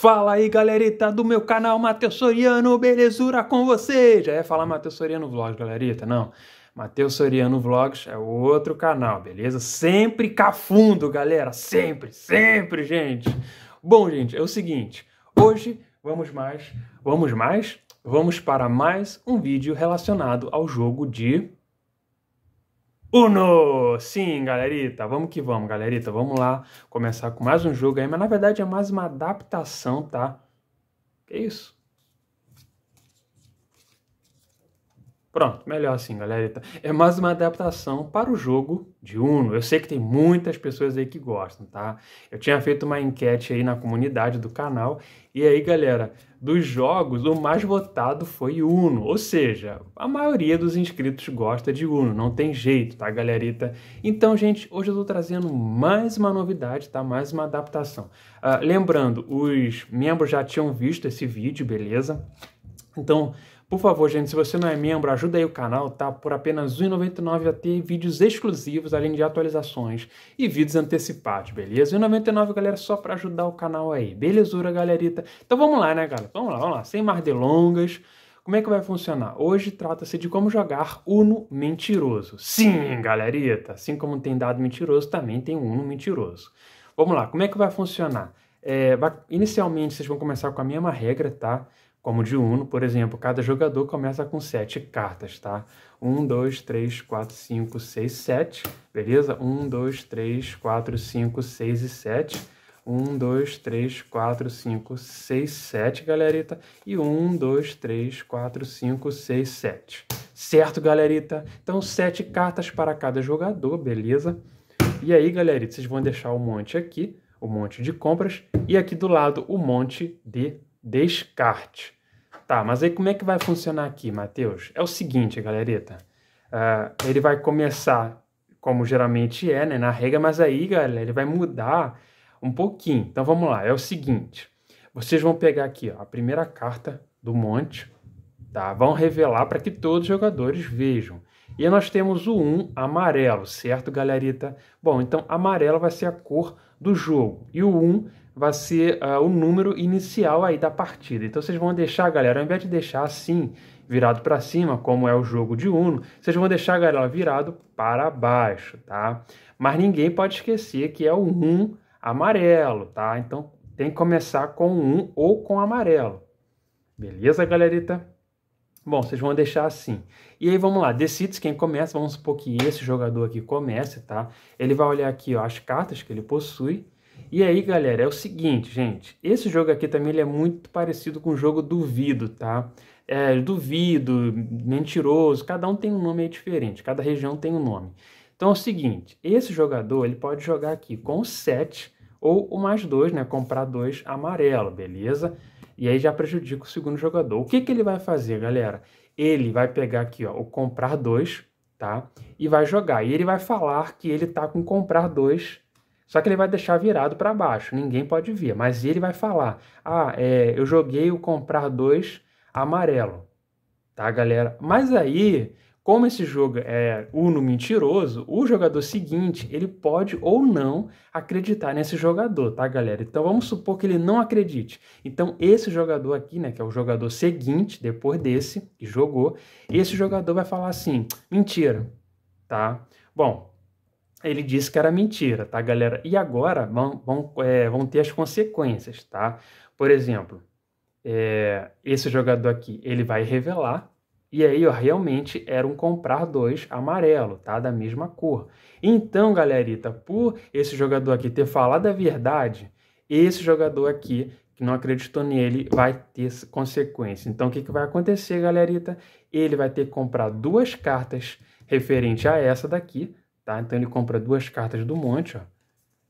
Fala aí galerita do meu canal Matheus Soriano, belezura com vocês? Já ia falar Matheus Soriano Vlogs, galerita, não. Matheus Soriano Vlogs é outro canal, beleza? Sempre cafundo, galera, sempre, sempre, gente. Bom, gente, é o seguinte, hoje vamos mais, vamos mais, vamos para mais um vídeo relacionado ao jogo de Uno! Sim, galerita, vamos que vamos, galerita. Vamos lá começar com mais um jogo aí, mas na verdade é mais uma adaptação, tá? Que isso? Pronto, melhor assim, galera. Então, é mais uma adaptação para o jogo de Uno. Eu sei que tem muitas pessoas aí que gostam, tá? Eu tinha feito uma enquete aí na comunidade do canal. E aí, galera, dos jogos, o mais votado foi Uno. Ou seja, a maioria dos inscritos gosta de Uno. Não tem jeito, tá, galerita? Então, gente, hoje eu tô trazendo mais uma novidade, tá? Mais uma adaptação. Uh, lembrando, os membros já tinham visto esse vídeo, beleza? Então, por favor, gente, se você não é membro, ajuda aí o canal, tá? Por apenas R$ 1,99 a ter vídeos exclusivos, além de atualizações e vídeos antecipados, beleza? R$ 1,99, galera, só para ajudar o canal aí. Belezura, galerita? Então vamos lá, né, galera? Vamos lá, vamos lá. Sem mais delongas. Como é que vai funcionar? Hoje trata-se de como jogar Uno mentiroso. Sim, galerita, assim como tem dado mentiroso, também tem Uno mentiroso. Vamos lá, como é que vai funcionar? É, inicialmente vocês vão começar com a mesma regra, tá? como de Uno, por exemplo, cada jogador começa com sete cartas, tá? 1, 2, 3, 4, 5, 6, 7, beleza? 1, 2, 3, 4, 5, 6 e 7. 1, 2, 3, 4, 5, 6, 7, galerita. E 1, 2, 3, 4, 5, 6, 7. Certo, galerita? Então, sete cartas para cada jogador, beleza? E aí, galerita, vocês vão deixar o um monte aqui, o um monte de compras, e aqui do lado o um monte de descarte. Tá, mas aí como é que vai funcionar aqui, Matheus? É o seguinte, galerita. Uh, ah, ele vai começar como geralmente é, né, na regra, mas aí, galera, ele vai mudar um pouquinho. Então vamos lá, é o seguinte. Vocês vão pegar aqui ó, a primeira carta do monte, tá? Vão revelar para que todos os jogadores vejam. E nós temos o 1 amarelo, certo, galerita? Bom, então amarelo vai ser a cor do jogo. E o 1 vai ser uh, o número inicial aí da partida. Então vocês vão deixar, galera, ao invés de deixar assim, virado para cima, como é o jogo de Uno, vocês vão deixar, galera, virado para baixo, tá? Mas ninguém pode esquecer que é o 1 amarelo, tá? Então tem que começar com 1 ou com amarelo. Beleza, galerita? Bom, vocês vão deixar assim. E aí, vamos lá, decide quem começa. Vamos supor que esse jogador aqui comece, tá? Ele vai olhar aqui ó, as cartas que ele possui e aí, galera, é o seguinte, gente. Esse jogo aqui também ele é muito parecido com o jogo Duvido, tá? É, duvido, mentiroso, cada um tem um nome diferente, cada região tem um nome. Então é o seguinte, esse jogador ele pode jogar aqui com 7 ou o mais 2, né? Comprar 2 amarelo, beleza? E aí já prejudica o segundo jogador. O que, que ele vai fazer, galera? Ele vai pegar aqui, ó, o comprar 2, tá? E vai jogar. E ele vai falar que ele tá com comprar 2 só que ele vai deixar virado para baixo, ninguém pode ver, mas ele vai falar: "Ah, é, eu joguei o comprar dois amarelo". Tá, galera? Mas aí, como esse jogo é uno mentiroso, o jogador seguinte, ele pode ou não acreditar nesse jogador, tá, galera? Então vamos supor que ele não acredite. Então esse jogador aqui, né, que é o jogador seguinte, depois desse, que jogou, esse jogador vai falar assim, mentira, tá? Bom, ele disse que era mentira, tá, galera? E agora vão, vão, é, vão ter as consequências, tá? Por exemplo, é, esse jogador aqui, ele vai revelar, e aí, ó, realmente era um comprar dois amarelo, tá? Da mesma cor. Então, galerita, por esse jogador aqui ter falado a verdade, esse jogador aqui que não acreditou nele vai ter consequência. Então, o que, que vai acontecer, galerita? Ele vai ter que comprar duas cartas referente a essa daqui, Tá? Então ele compra duas cartas do monte, ó.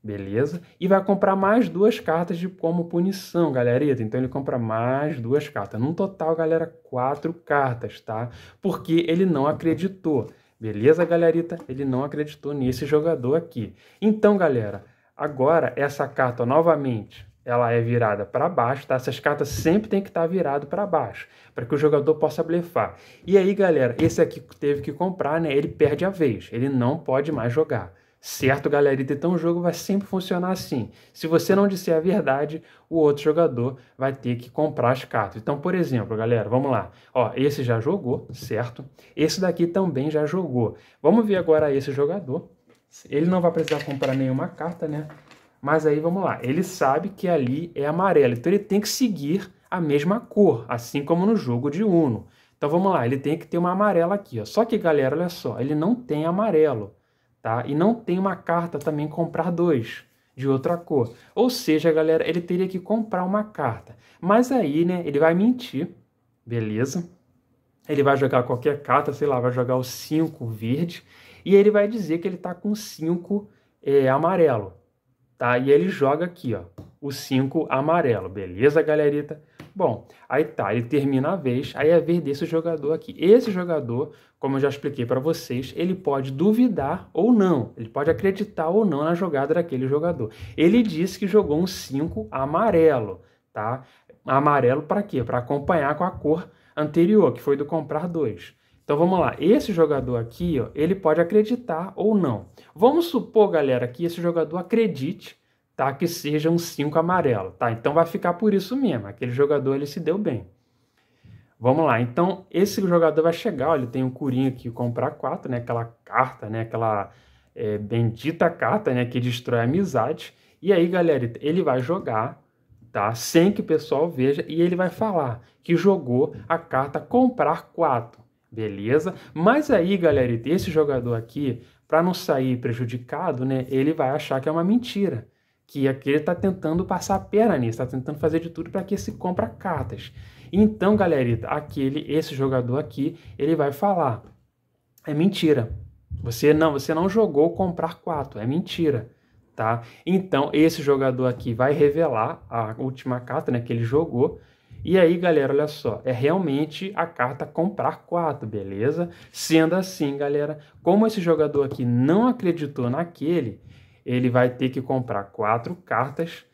Beleza? E vai comprar mais duas cartas de como punição, galerita. Então ele compra mais duas cartas. No total, galera, quatro cartas, tá? Porque ele não acreditou. Beleza, galerita? Ele não acreditou nesse jogador aqui. Então, galera, agora essa carta ó, novamente ela é virada para baixo, tá? Essas cartas sempre tem que estar tá virado para baixo, para que o jogador possa blefar. E aí, galera, esse aqui teve que comprar, né? Ele perde a vez, ele não pode mais jogar. Certo, galerita? Então o jogo vai sempre funcionar assim. Se você não disser a verdade, o outro jogador vai ter que comprar as cartas. Então, por exemplo, galera, vamos lá. Ó, esse já jogou, certo? Esse daqui também já jogou. Vamos ver agora esse jogador. Ele não vai precisar comprar nenhuma carta, né? Mas aí vamos lá, ele sabe que ali é amarelo, então ele tem que seguir a mesma cor, assim como no jogo de Uno. Então vamos lá, ele tem que ter uma amarela aqui, ó. Só que galera, olha só, ele não tem amarelo, tá? E não tem uma carta também comprar dois de outra cor. Ou seja, galera, ele teria que comprar uma carta. Mas aí, né, ele vai mentir, beleza? Ele vai jogar qualquer carta, sei lá, vai jogar o 5 verde, e ele vai dizer que ele tá com 5 é, amarelo tá? E ele joga aqui, ó, o 5 amarelo, beleza, galerita? Bom, aí tá, ele termina a vez, aí é a vez desse jogador aqui. Esse jogador, como eu já expliquei para vocês, ele pode duvidar ou não, ele pode acreditar ou não na jogada daquele jogador. Ele disse que jogou um 5 amarelo, tá? Amarelo para quê? Para acompanhar com a cor anterior, que foi do comprar dois. Então vamos lá, esse jogador aqui, ó, ele pode acreditar ou não. Vamos supor, galera, que esse jogador acredite, tá, que seja um 5 amarelo, tá? Então vai ficar por isso mesmo, aquele jogador ele se deu bem. Vamos lá, então esse jogador vai chegar, ó, ele tem um curinho aqui, comprar 4, né, aquela carta, né, aquela é, bendita carta, né, que destrói a amizade. E aí, galera, ele vai jogar, tá? Sem que o pessoal veja, e ele vai falar que jogou a carta comprar 4. Beleza? Mas aí, galera, esse jogador aqui, para não sair prejudicado, né, ele vai achar que é uma mentira. Que aquele é está tentando passar a perna nisso, está tentando fazer de tudo para que se compra cartas. Então, galera, aquele, esse jogador aqui, ele vai falar: é mentira. Você não, você não jogou comprar quatro, é mentira. Tá? Então, esse jogador aqui vai revelar a última carta né, que ele jogou e aí, galera, olha só, é realmente a carta comprar 4, beleza? Sendo assim, galera, como esse jogador aqui não acreditou naquele, ele vai ter que comprar 4 cartas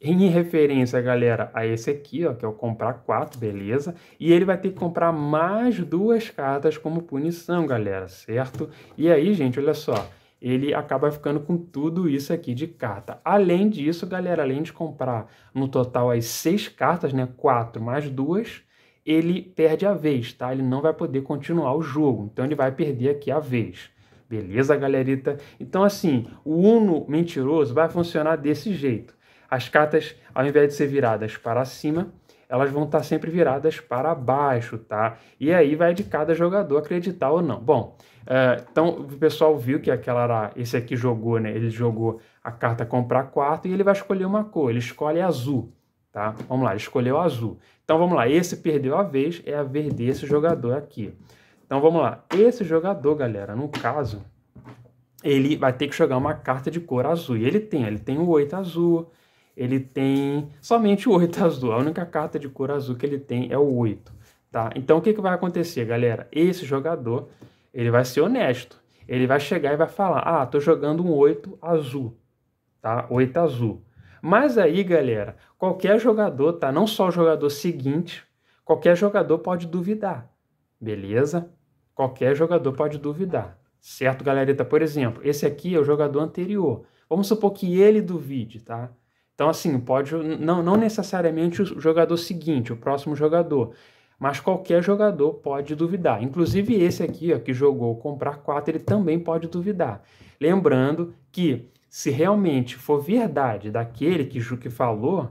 em referência, galera, a esse aqui, ó, que é o comprar 4, beleza? E ele vai ter que comprar mais duas cartas como punição, galera, certo? E aí, gente, olha só, ele acaba ficando com tudo isso aqui de carta. Além disso, galera, além de comprar no total as seis cartas, né, quatro mais duas, ele perde a vez, tá? Ele não vai poder continuar o jogo, então ele vai perder aqui a vez. Beleza, galerita? Então, assim, o Uno mentiroso vai funcionar desse jeito. As cartas, ao invés de ser viradas para cima, elas vão estar tá sempre viradas para baixo, tá? E aí vai de cada jogador acreditar ou não. Bom, uh, então o pessoal viu que aquela era, esse aqui jogou, né? Ele jogou a carta comprar quarto e ele vai escolher uma cor, ele escolhe azul, tá? Vamos lá, ele escolheu azul. Então vamos lá, esse perdeu a vez, é a vez desse jogador aqui. Então vamos lá, esse jogador, galera, no caso, ele vai ter que jogar uma carta de cor azul. E ele tem, ele tem o 8 azul, ele tem somente oito azul. A única carta de cor azul que ele tem é o oito, tá? Então, o que, que vai acontecer, galera? Esse jogador, ele vai ser honesto. Ele vai chegar e vai falar, ah, tô jogando um oito azul, tá? Oito azul. Mas aí, galera, qualquer jogador, tá? Não só o jogador seguinte, qualquer jogador pode duvidar, beleza? Qualquer jogador pode duvidar, certo, galerita? Então, por exemplo, esse aqui é o jogador anterior. Vamos supor que ele duvide, tá? Então, assim, pode não, não necessariamente o jogador seguinte, o próximo jogador, mas qualquer jogador pode duvidar. Inclusive esse aqui, ó, que jogou comprar 4, ele também pode duvidar. Lembrando que se realmente for verdade daquele que, Juque falou,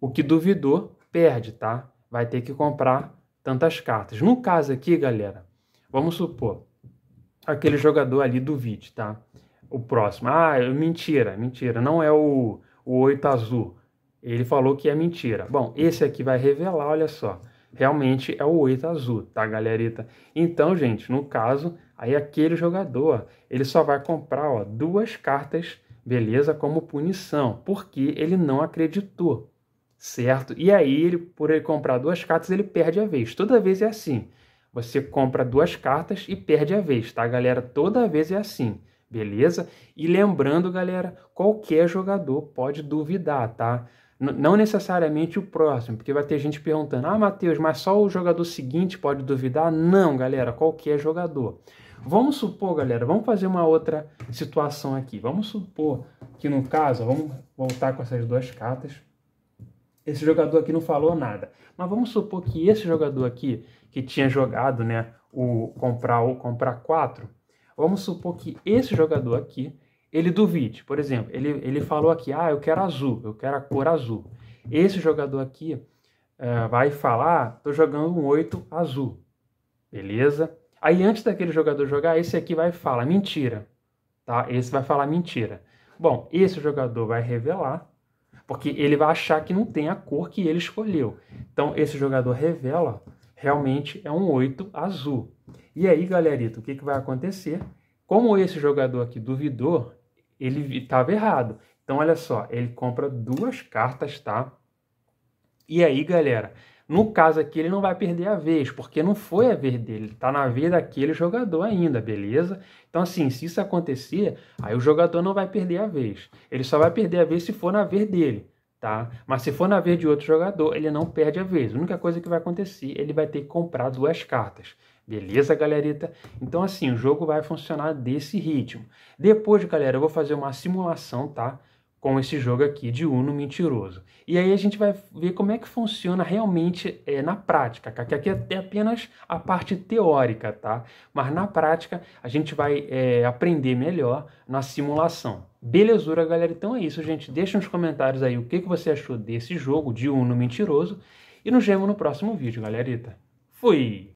o que duvidou perde, tá? Vai ter que comprar tantas cartas. No caso aqui, galera, vamos supor, aquele jogador ali duvide, tá? O próximo. Ah, mentira, mentira. Não é o o oito azul. Ele falou que é mentira. Bom, esse aqui vai revelar, olha só. Realmente é o oito azul, tá, galerita? Então, gente, no caso, aí aquele jogador, ele só vai comprar ó, duas cartas, beleza, como punição, porque ele não acreditou, certo? E aí, ele, por ele comprar duas cartas, ele perde a vez. Toda vez é assim. Você compra duas cartas e perde a vez, tá, galera? Toda vez é assim beleza? E lembrando, galera, qualquer jogador pode duvidar, tá? N não necessariamente o próximo, porque vai ter gente perguntando: ah, Matheus, mas só o jogador seguinte pode duvidar? Não, galera, qualquer jogador. Vamos supor, galera, vamos fazer uma outra situação aqui. Vamos supor que no caso, vamos voltar com essas duas cartas. Esse jogador aqui não falou nada. Mas vamos supor que esse jogador aqui, que tinha jogado, né, o comprar ou comprar 4, Vamos supor que esse jogador aqui, ele duvide. Por exemplo, ele, ele falou aqui, ah, eu quero azul, eu quero a cor azul. Esse jogador aqui eh, vai falar, tô jogando um 8 azul. Beleza? Aí antes daquele jogador jogar, esse aqui vai falar mentira. Tá? Esse vai falar mentira. Bom, esse jogador vai revelar, porque ele vai achar que não tem a cor que ele escolheu. Então, esse jogador revela, realmente é um 8 azul. E aí, galerito, o que, que vai acontecer? Como esse jogador aqui duvidou, ele estava errado. Então, olha só, ele compra duas cartas, tá? E aí, galera, no caso aqui ele não vai perder a vez, porque não foi a vez dele, Está tá na vez daquele jogador ainda, beleza? Então assim, se isso acontecer, aí o jogador não vai perder a vez. Ele só vai perder a vez se for na vez dele, tá? Mas se for na vez de outro jogador, ele não perde a vez. A única coisa que vai acontecer, ele vai ter que comprar duas cartas. Beleza, galerita? Então, assim, o jogo vai funcionar desse ritmo. Depois, galera, eu vou fazer uma simulação, tá? Com esse jogo aqui de Uno Mentiroso. E aí a gente vai ver como é que funciona realmente é, na prática, que aqui é apenas a parte teórica, tá? Mas na prática a gente vai é, aprender melhor na simulação. Belezura, galera? Então é isso, gente. Deixa nos comentários aí o que, que você achou desse jogo de Uno Mentiroso. E nos vemos no próximo vídeo, galerita. Fui!